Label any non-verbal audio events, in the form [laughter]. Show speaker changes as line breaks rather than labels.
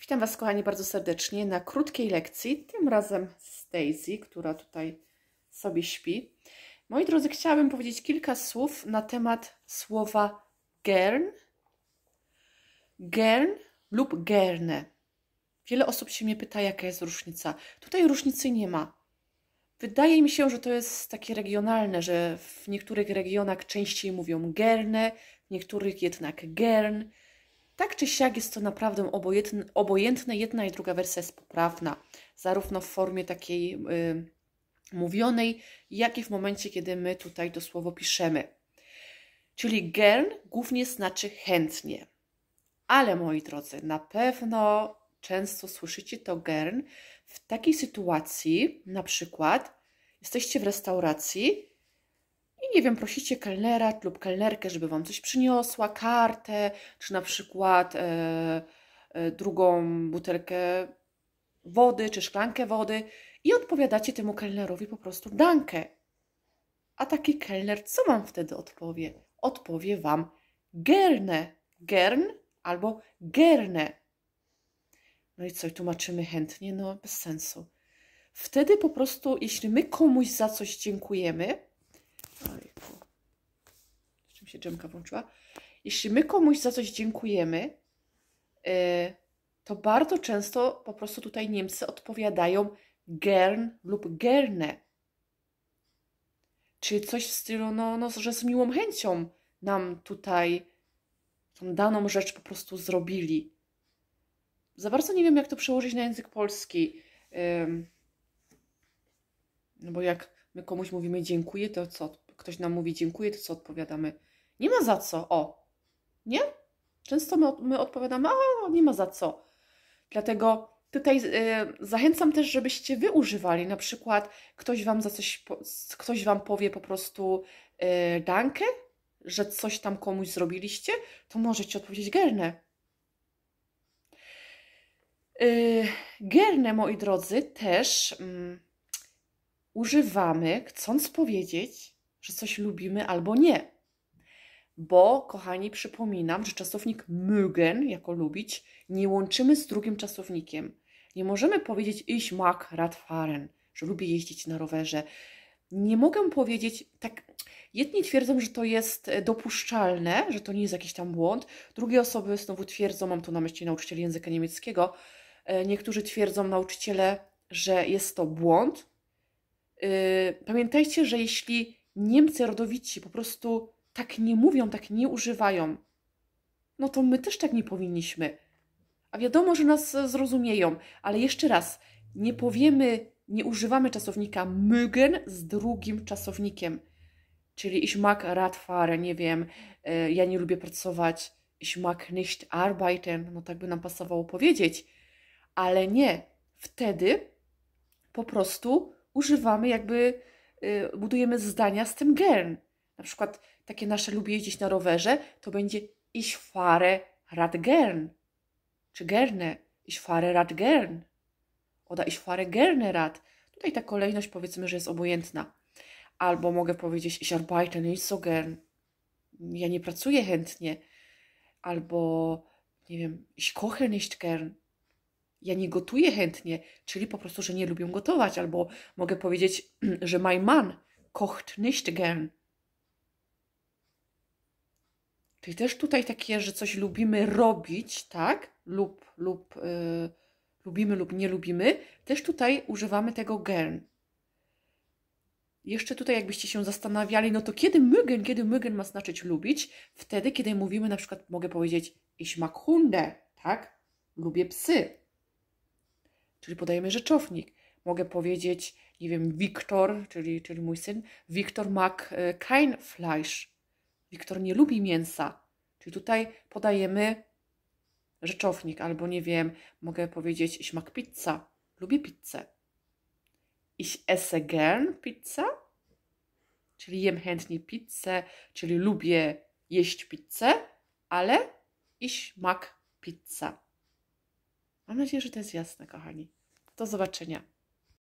Witam Was, kochani, bardzo serdecznie na krótkiej lekcji, tym razem z Daisy, która tutaj sobie śpi. Moi drodzy, chciałabym powiedzieć kilka słów na temat słowa gern, gern lub gerne. Wiele osób się mnie pyta, jaka jest różnica. Tutaj różnicy nie ma. Wydaje mi się, że to jest takie regionalne, że w niektórych regionach częściej mówią gerne, w niektórych jednak gern. Tak czy siak jest to naprawdę obojętne, obojętne, jedna i druga wersja jest poprawna, zarówno w formie takiej y, mówionej, jak i w momencie, kiedy my tutaj to słowo piszemy. Czyli gern głównie znaczy chętnie. Ale moi drodzy, na pewno często słyszycie to gern w takiej sytuacji, na przykład jesteście w restauracji i nie wiem, prosicie kelnera lub kelnerkę, żeby wam coś przyniosła, kartę, czy na przykład e, e, drugą butelkę wody, czy szklankę wody i odpowiadacie temu kelnerowi po prostu dankę. A taki kelner co wam wtedy odpowie? Odpowie wam gerne, gern albo gerne. No i co, tłumaczymy chętnie? No bez sensu. Wtedy po prostu, jeśli my komuś za coś dziękujemy, mi się dżemka włączyła. Jeśli my komuś za coś dziękujemy, y, to bardzo często po prostu tutaj Niemcy odpowiadają gern lub gerne. Czyli coś w stylu, no, no, że z miłą chęcią nam tutaj tą daną rzecz po prostu zrobili. Za bardzo nie wiem, jak to przełożyć na język polski. No bo jak my komuś mówimy dziękuję, to co? Ktoś nam mówi dziękuję, to co odpowiadamy? Nie ma za co, o. Nie? Często my, my odpowiadamy, a nie ma za co. Dlatego tutaj y, zachęcam też, żebyście wy używali. Na przykład ktoś wam za coś, ktoś wam powie po prostu y, dankę, że coś tam komuś zrobiliście, to możecie odpowiedzieć gerne. Y, gerne, moi drodzy, też mm, używamy, chcąc powiedzieć, że coś lubimy albo nie bo, kochani, przypominam, że czasownik mögen, jako lubić, nie łączymy z drugim czasownikiem. Nie możemy powiedzieć ich mag radfahren, że lubię jeździć na rowerze. Nie mogę powiedzieć, tak, jedni twierdzą, że to jest e, dopuszczalne, że to nie jest jakiś tam błąd, drugie osoby znowu twierdzą, mam tu na myśli nauczycieli języka niemieckiego, e, niektórzy twierdzą nauczyciele, że jest to błąd. E, pamiętajcie, że jeśli Niemcy rodowici po prostu tak nie mówią, tak nie używają, no to my też tak nie powinniśmy. A wiadomo, że nas zrozumieją, ale jeszcze raz, nie powiemy, nie używamy czasownika mygen z drugim czasownikiem. Czyli ich mag radfahren, nie wiem, e, ja nie lubię pracować, ich mag nicht arbeiten, no tak by nam pasowało powiedzieć. Ale nie, wtedy po prostu używamy jakby, e, budujemy zdania z tym gen na przykład takie nasze lubię jeździć na rowerze, to będzie ich rad Radgern. Czy gerne? Ich rad Radgern. oda ich fahre gerne Rad. Tutaj ta kolejność powiedzmy, że jest obojętna. Albo mogę powiedzieć ich arbeite nicht so gern. Ja nie pracuję chętnie. Albo nie wiem, ich koche nicht gern. Ja nie gotuję chętnie, czyli po prostu, że nie lubię gotować. Albo mogę powiedzieć, [clears throat] że my man kocht nicht gern Czyli też tutaj takie, że coś lubimy robić, tak? Lub, lub yy, lubimy lub nie lubimy. Też tutaj używamy tego gern. Jeszcze tutaj jakbyście się zastanawiali, no to kiedy mögen, kiedy mögen ma znaczyć lubić? Wtedy, kiedy mówimy na przykład, mogę powiedzieć ich mag Hunde, tak? Lubię psy. Czyli podajemy rzeczownik. Mogę powiedzieć, nie wiem, Wiktor, czyli, czyli mój syn, Wiktor mag y, kein Fleisch Wiktor nie lubi mięsa. Czyli tutaj podajemy rzeczownik, albo nie wiem, mogę powiedzieć, ich mag pizza. Lubię pizzę. Ich esse gern pizza. Czyli jem chętnie pizzę, czyli lubię jeść pizzę, ale ich mag pizza. Mam nadzieję, że to jest jasne, kochani. Do zobaczenia.